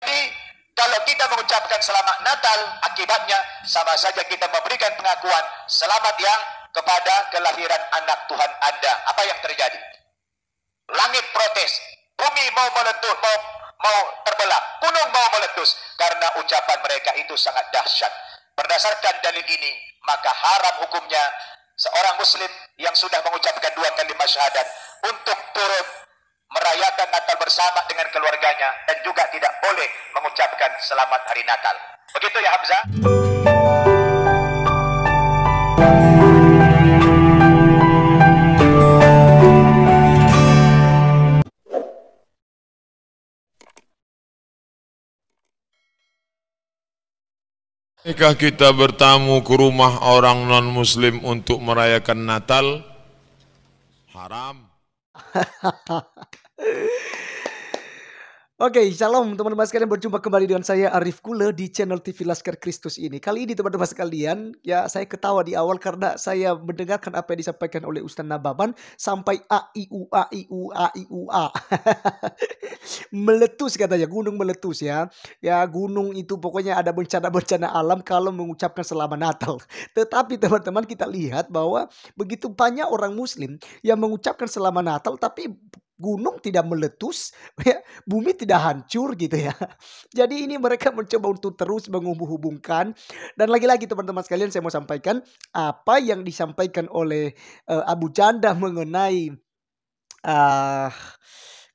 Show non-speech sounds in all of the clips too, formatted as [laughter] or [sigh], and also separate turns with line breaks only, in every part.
Jadi kalau kita mengucapkan selamat Natal, akibatnya sama saja kita memberikan
pengakuan selamat yang kepada kelahiran anak Tuhan Anda. Apa yang terjadi? Langit protes, bumi mau meletus, mau mau terbelah,
gunung mau meletus karena ucapan mereka itu sangat dahsyat. Berdasarkan dalil ini, maka haram hukumnya seorang muslim yang sudah mengucapkan dua kalimat syahadat untuk turun merayakan Natal bersama dengan keluarganya dan selamat hari Natal. Begitu ya Hamzah.
Jika kita bertamu ke rumah orang non-muslim untuk merayakan Natal, haram. [laughs]
Oke, okay, shalom teman-teman sekalian. Berjumpa kembali dengan saya Arif Kule di channel TV Laskar Kristus ini. Kali ini teman-teman sekalian, ya saya ketawa di awal karena saya mendengarkan apa yang disampaikan oleh Ustaz Nababan sampai A I U A I U A I U A. [laughs] meletus katanya, gunung meletus ya. Ya, gunung itu pokoknya ada bencana-bencana alam kalau mengucapkan selamat Natal. [laughs] Tetapi teman-teman kita lihat bahwa begitu banyak orang muslim yang mengucapkan selamat Natal tapi gunung tidak meletus, [laughs] ya, bumi tidak hancur gitu ya. [laughs] Jadi ini mereka mencoba untuk terus menghubung-hubungkan dan lagi-lagi teman-teman sekalian saya mau sampaikan apa yang disampaikan oleh uh, Abu Janda [laughs] mengenai uh,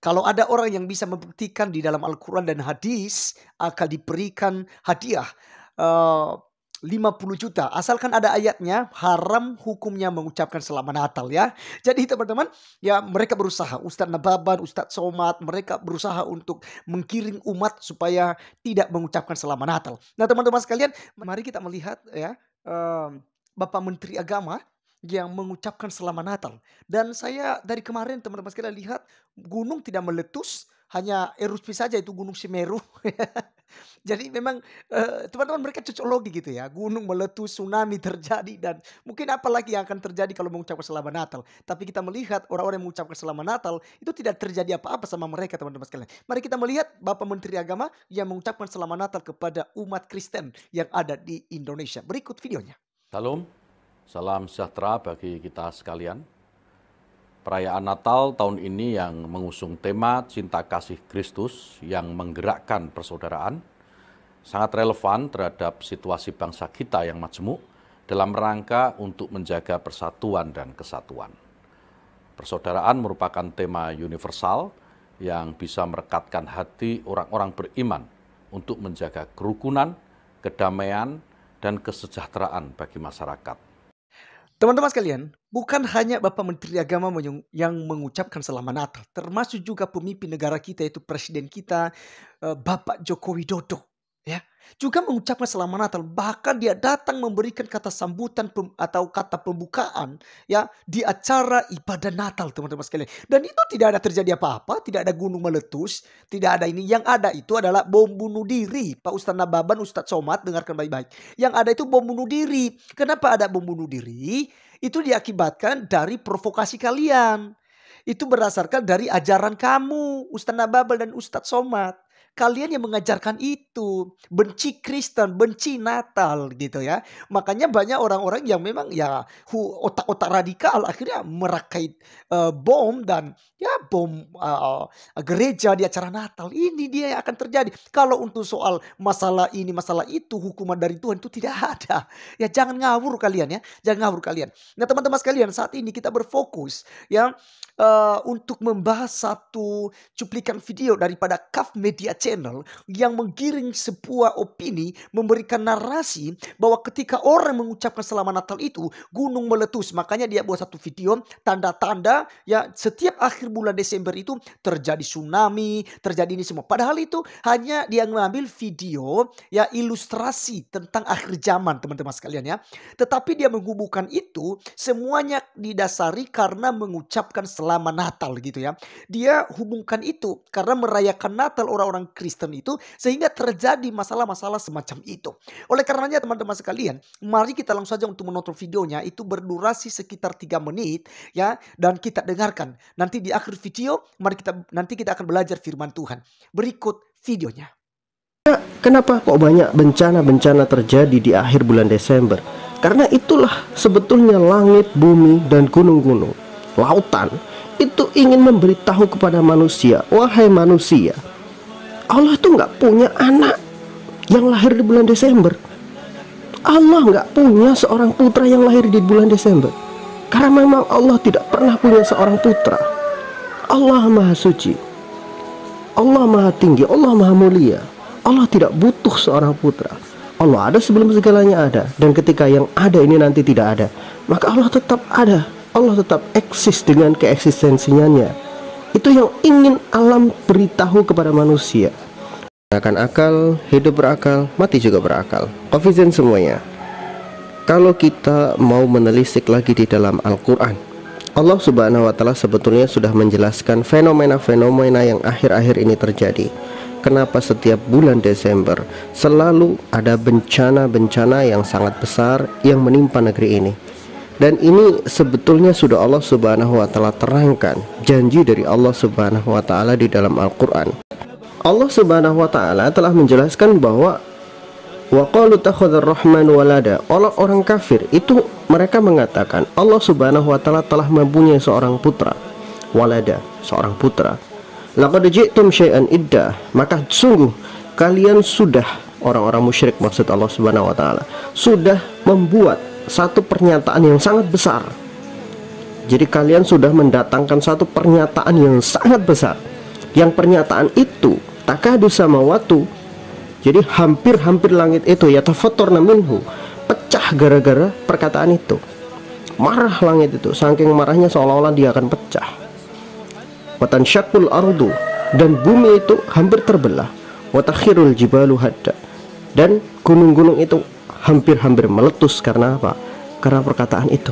kalau ada orang yang bisa membuktikan di dalam Al-Quran dan hadis akan diberikan hadiah. Uh, 50 juta. Asalkan ada ayatnya, haram hukumnya mengucapkan selamat Natal ya. Jadi teman-teman, ya mereka berusaha. Ustadz Nababan, Ustadz Somad, mereka berusaha untuk mengkiring umat supaya tidak mengucapkan selamat Natal. Nah teman-teman sekalian, mari kita melihat ya Bapak Menteri Agama yang mengucapkan selamat Natal. Dan saya dari kemarin teman-teman sekalian lihat gunung tidak meletus, hanya erupsi saja itu Gunung Semeru. [laughs] Jadi memang eh, teman-teman uh, cocok mereka gitu ya. Gunung meletus, tsunami terjadi dan mungkin apa lagi yang akan terjadi kalau mengucapkan selamat Natal. Tapi kita melihat orang-orang yang mengucapkan selamat Natal itu tidak terjadi apa-apa sama mereka teman-teman sekalian. Mari kita melihat Bapak Menteri Agama yang mengucapkan selamat Natal kepada umat Kristen yang ada di Indonesia. Berikut videonya.
Salam, salam sejahtera bagi kita sekalian perayaan Natal tahun ini yang mengusung tema cinta kasih Kristus yang menggerakkan persaudaraan sangat relevan terhadap situasi bangsa kita yang majemuk dalam rangka untuk menjaga persatuan dan kesatuan. Persaudaraan merupakan tema universal yang bisa merekatkan hati orang-orang beriman untuk menjaga kerukunan, kedamaian, dan kesejahteraan bagi masyarakat.
Teman-teman sekalian, bukan hanya Bapak Menteri Agama yang mengucapkan selamat Natal, termasuk juga pemimpin negara kita yaitu Presiden kita eh, Bapak Joko Widodo Ya, juga mengucapkan selamat Natal. Bahkan dia datang memberikan kata sambutan atau kata pembukaan ya di acara ibadah Natal teman-teman sekalian. Dan itu tidak ada terjadi apa-apa, tidak ada gunung meletus, tidak ada ini. Yang ada itu adalah bom bunuh diri. Pak Ustaz Nababan, Ustadz Somad dengarkan baik-baik. Yang ada itu bom bunuh diri. Kenapa ada bom bunuh diri? Itu diakibatkan dari provokasi kalian. Itu berdasarkan dari ajaran kamu, Ustaz Nababan dan Ustadz Somad. Kalian yang mengajarkan itu, benci Kristen, benci Natal gitu ya. Makanya banyak orang-orang yang memang ya otak-otak radikal akhirnya merakit uh, eh, bom dan ya bom uh, gereja di acara Natal. Ini dia yang akan terjadi. Kalau untuk soal masalah ini, masalah itu, hukuman dari Tuhan itu tidak [laughs] ada. Ya jangan ngawur kalian ya, jangan ngawur kalian. Nah teman-teman sekalian, saat ini kita berfokus ya uh, untuk membahas satu cuplikan video daripada Kaf Media channel yang menggiring sebuah opini, memberikan narasi bahwa ketika orang mengucapkan selamat Natal itu gunung meletus. Makanya dia buat satu video tanda-tanda ya setiap akhir bulan Desember itu terjadi tsunami, terjadi ini semua. Padahal itu hanya dia mengambil video ya ilustrasi tentang akhir zaman teman-teman sekalian ya. Tetapi dia menghubungkan itu semuanya didasari karena mengucapkan selamat Natal gitu ya. Dia hubungkan itu karena merayakan Natal orang-orang Kristen itu sehingga terjadi masalah-masalah semacam itu. Oleh karenanya teman-teman sekalian, mari kita langsung saja untuk menonton videonya itu berdurasi sekitar 3 menit ya dan kita dengarkan. Nanti di akhir video mari kita nanti kita akan belajar firman Tuhan. Berikut videonya.
Kenapa kok banyak bencana-bencana terjadi di akhir bulan Desember? Karena itulah sebetulnya langit, bumi, dan gunung-gunung, lautan, itu ingin memberitahu kepada manusia, wahai manusia, Allah tuh nggak punya anak yang lahir di bulan Desember. Allah nggak punya seorang putra yang lahir di bulan Desember. Karena memang Allah tidak pernah punya seorang putra. Allah Maha Suci. Allah Maha Tinggi, Allah Maha Mulia. Allah tidak butuh seorang putra. Allah ada sebelum segalanya ada dan ketika yang ada ini nanti tidak ada, maka Allah tetap ada. Allah tetap eksis dengan keeksistensinya. Itu yang ingin alam beritahu kepada manusia. Gunakan akal, hidup berakal, mati juga berakal. Kofizen semuanya. Kalau kita mau menelisik lagi di dalam Al-Qur'an, Allah Subhanahu wa taala sebetulnya sudah menjelaskan fenomena-fenomena yang akhir-akhir ini terjadi kenapa setiap bulan Desember selalu ada bencana-bencana yang sangat besar yang menimpa negeri ini. Dan ini sebetulnya sudah Allah Subhanahu wa taala terangkan, janji dari Allah Subhanahu wa taala di dalam Al-Qur'an. Allah Subhanahu wa taala telah menjelaskan bahwa waqalu rahman walada. Orang-orang kafir itu mereka mengatakan Allah Subhanahu wa taala telah mempunyai seorang putra, walada, seorang putra. Laqad ji'tum syai'an idda, maka sungguh kalian sudah orang-orang musyrik maksud Allah Subhanahu wa taala sudah membuat satu pernyataan yang sangat besar. Jadi kalian sudah mendatangkan satu pernyataan yang sangat besar. Yang pernyataan itu takah sama waktu. Jadi hampir-hampir langit itu ya tafotor minhu pecah gara-gara perkataan itu. Marah langit itu, saking marahnya seolah-olah dia akan pecah. Watan syakul ardu dan bumi itu hampir terbelah. Watakhirul jibalu hadda dan gunung-gunung itu hampir-hampir meletus karena apa? Karena perkataan itu.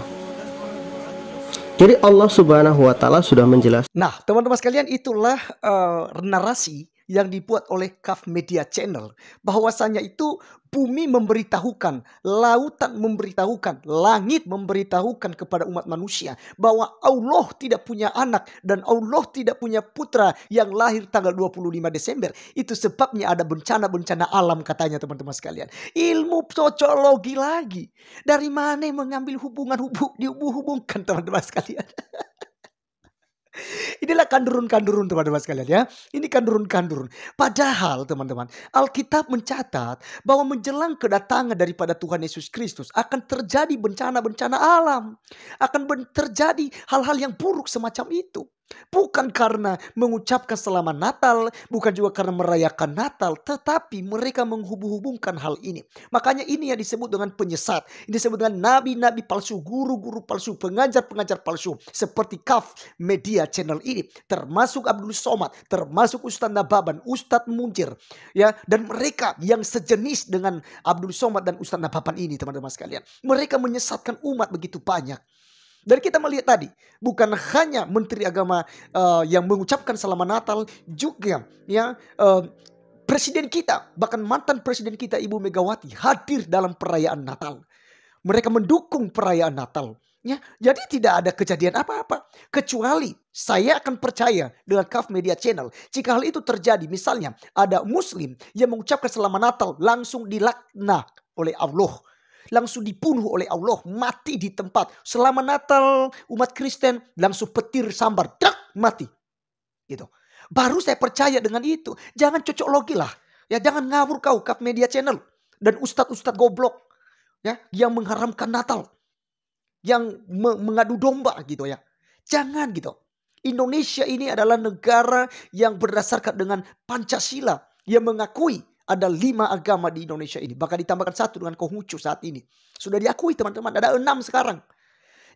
Jadi Allah Subhanahu wa taala sudah menjelaskan. Nah,
teman-teman sekalian itulah uh, narasi yang dibuat oleh Kaf Media Channel. Bahwasanya itu bumi memberitahukan, lautan memberitahukan, langit memberitahukan kepada umat manusia bahwa Allah tidak punya anak dan Allah tidak punya putra yang lahir tanggal 25 Desember. Itu sebabnya ada bencana-bencana alam katanya teman-teman sekalian. Ilmu sociologi lagi. Dari mana mengambil hubungan-hubung hubungkan teman-teman sekalian. [laughs] Inilah kandurun-kandurun teman-teman sekalian ya. Ini kandurun-kandurun. Padahal teman-teman, Alkitab mencatat bahwa menjelang kedatangan daripada Tuhan Yesus Kristus akan terjadi bencana-bencana alam. Akan terjadi hal-hal yang buruk semacam itu. Bukan karena mengucapkan selamat Natal, bukan juga karena merayakan Natal, tetapi mereka menghubung-hubungkan hal ini. Makanya ini yang disebut dengan penyesat. Ini disebut dengan nabi-nabi palsu, guru-guru palsu, pengajar-pengajar palsu. Seperti KAF media channel ini. Termasuk Abdul Somad, termasuk Ustadz Nababan, Ustadz Munjir. ya Dan mereka yang sejenis dengan Abdul Somad dan Ustadz Nababan ini teman-teman sekalian. Mereka menyesatkan umat begitu banyak. Dari kita melihat tadi, bukan hanya Menteri Agama uh, yang mengucapkan selamat Natal, juga ya uh, presiden kita, bahkan mantan presiden kita Ibu Megawati hadir dalam perayaan Natal. Mereka mendukung perayaan Natal. Ya, jadi tidak ada kejadian apa-apa kecuali saya akan percaya dengan Kaf Media Channel jika hal itu terjadi misalnya ada muslim yang mengucapkan selamat Natal langsung dilaknat oleh Allah langsung dibunuh oleh Allah, mati di tempat. Selama Natal umat Kristen langsung petir sambar, drak, mati. Gitu. Baru saya percaya dengan itu. Jangan cocok logi lah. Ya jangan ngawur kau kap media channel dan ustadz-ustadz goblok ya yang mengharamkan Natal. Yang me mengadu domba gitu ya. Jangan gitu. Indonesia ini adalah negara yang berdasarkan dengan Pancasila yang mengakui ada lima agama di Indonesia ini. Bahkan ditambahkan satu dengan Konghucu saat ini. Sudah diakui teman-teman. Ada enam sekarang.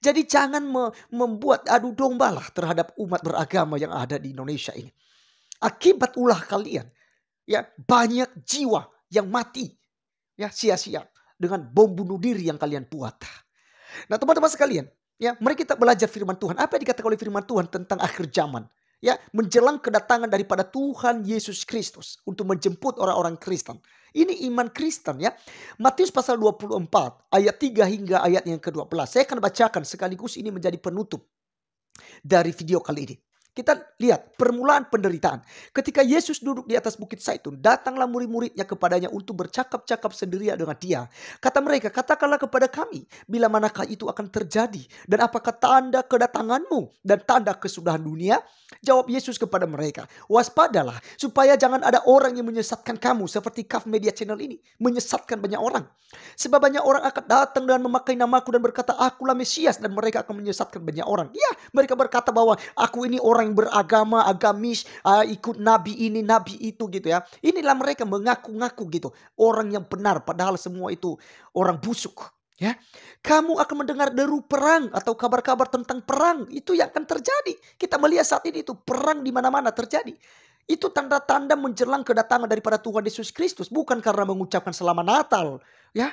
Jadi jangan me membuat adu domba lah terhadap umat beragama yang ada di Indonesia ini. Akibat ulah kalian, ya banyak jiwa yang mati, ya sia-sia dengan bom bunuh diri yang kalian buat. Nah teman-teman sekalian, ya mari kita belajar firman Tuhan. Apa yang dikatakan oleh firman Tuhan tentang akhir zaman? ya menjelang kedatangan daripada Tuhan Yesus Kristus untuk menjemput orang-orang Kristen. Ini iman Kristen ya. Matius pasal 24 ayat 3 hingga ayat yang ke-12. Saya akan bacakan sekaligus ini menjadi penutup dari video kali ini. Kita lihat permulaan penderitaan. Ketika Yesus duduk di atas bukit Saitun, datanglah murid-muridnya kepadanya untuk bercakap-cakap sendirian dengan dia. Kata mereka, katakanlah kepada kami, bila manakah itu akan terjadi? Dan apakah tanda kedatanganmu dan tanda kesudahan dunia? Jawab Yesus kepada mereka, waspadalah supaya jangan ada orang yang menyesatkan kamu seperti Kaf Media Channel ini. Menyesatkan banyak orang. Sebab banyak orang akan datang dan memakai namaku dan berkata, akulah Mesias. Dan mereka akan menyesatkan banyak orang. Ya, mereka berkata bahwa aku ini orang orang beragama, agamis, uh, ikut nabi ini, nabi itu gitu ya. Inilah mereka mengaku-ngaku gitu. Orang yang benar padahal semua itu orang busuk. Ya, kamu akan mendengar deru perang atau kabar-kabar tentang perang itu yang akan terjadi. Kita melihat saat ini itu perang di mana-mana terjadi. Itu tanda-tanda menjelang kedatangan daripada Tuhan Yesus Kristus, bukan karena mengucapkan selamat Natal, ya.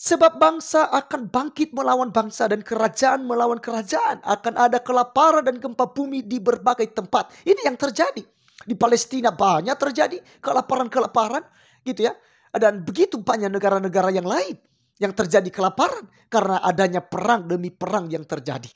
Sebab bangsa akan bangkit melawan bangsa dan kerajaan melawan kerajaan. Akan ada kelaparan dan gempa bumi di berbagai tempat. Ini yang terjadi. Di Palestina banyak terjadi kelaparan-kelaparan gitu ya. Dan begitu banyak negara-negara yang lain yang terjadi kelaparan karena adanya perang demi perang yang terjadi.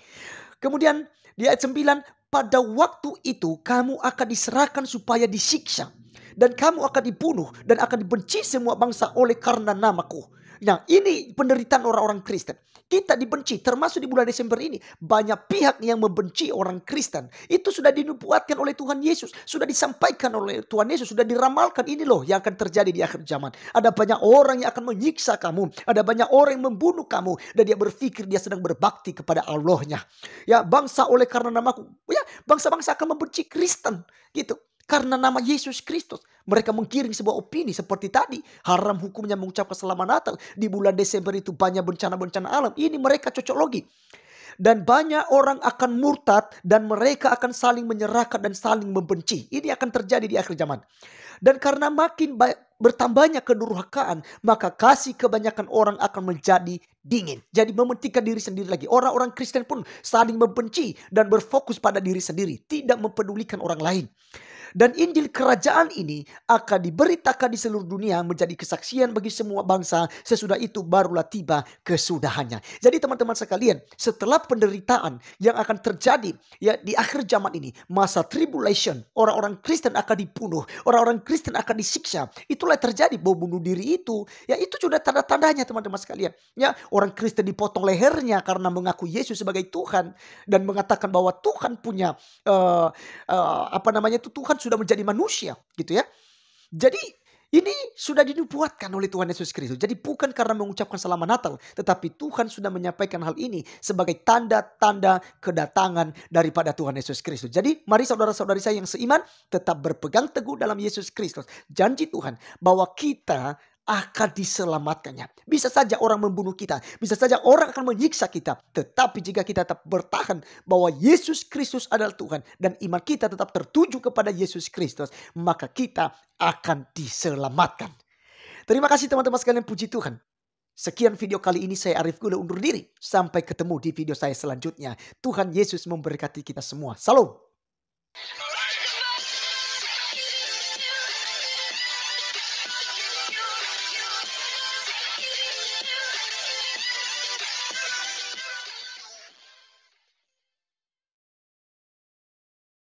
Kemudian di ayat 9, pada waktu itu kamu akan diserahkan supaya disiksa dan kamu akan dibunuh dan akan dibenci semua bangsa oleh karena namaku Nah ini penderitaan orang-orang Kristen. Kita dibenci termasuk di bulan Desember ini. Banyak pihak yang membenci orang Kristen. Itu sudah dinubuatkan oleh Tuhan Yesus. Sudah disampaikan oleh Tuhan Yesus. Sudah diramalkan ini loh yang akan terjadi di akhir zaman. Ada banyak orang yang akan menyiksa kamu. Ada banyak orang yang membunuh kamu. Dan dia berpikir dia sedang berbakti kepada Allahnya. Ya bangsa oleh karena namaku. Ya bangsa-bangsa akan membenci Kristen gitu. Karena nama Yesus Kristus. Mereka menggiring sebuah opini seperti tadi. Haram hukumnya mengucapkan selamat Natal. Di bulan Desember itu banyak bencana-bencana alam. Ini mereka cocok logi dan banyak orang akan murtad dan mereka akan saling menyerahkan dan saling membenci. Ini akan terjadi di akhir zaman. Dan karena makin bertambahnya kedurhakaan, maka kasih kebanyakan orang akan menjadi dingin. Jadi mementingkan diri sendiri lagi. Orang-orang Kristen pun saling membenci dan berfokus pada diri sendiri, tidak mempedulikan orang lain. Dan Injil kerajaan ini akan diberitakan di seluruh dunia menjadi kesaksian bagi semua bangsa. Sesudah itu barulah tiba kesudahannya. Jadi teman-teman sekalian, setelah penderitaan yang akan terjadi ya di akhir zaman ini, masa tribulation, orang-orang Kristen akan dibunuh, orang-orang Kristen akan disiksa. Itulah terjadi bahwa bunuh diri itu. Ya itu sudah tanda-tandanya teman-teman sekalian. Ya orang Kristen dipotong lehernya karena mengaku Yesus sebagai Tuhan dan mengatakan bahwa Tuhan punya uh, uh, apa namanya itu Tuhan Tuhan sudah menjadi manusia gitu ya. Jadi ini sudah dinubuatkan oleh Tuhan Yesus Kristus. Jadi bukan karena mengucapkan selamat Natal, tetapi Tuhan sudah menyampaikan hal ini sebagai tanda-tanda kedatangan daripada Tuhan Yesus Kristus. Jadi mari saudara-saudari saya yang seiman tetap berpegang teguh dalam Yesus Kristus. Janji Tuhan bahwa kita akan diselamatkannya. Bisa saja orang membunuh kita, bisa saja orang akan menyiksa kita, tetapi jika kita tetap bertahan bahwa Yesus Kristus adalah Tuhan dan iman kita tetap tertuju kepada Yesus Kristus, maka kita akan diselamatkan. Terima kasih teman-teman sekalian, puji Tuhan. Sekian video kali ini saya Arif Gula undur diri. Sampai ketemu di video saya selanjutnya. Tuhan Yesus memberkati kita semua. Salam.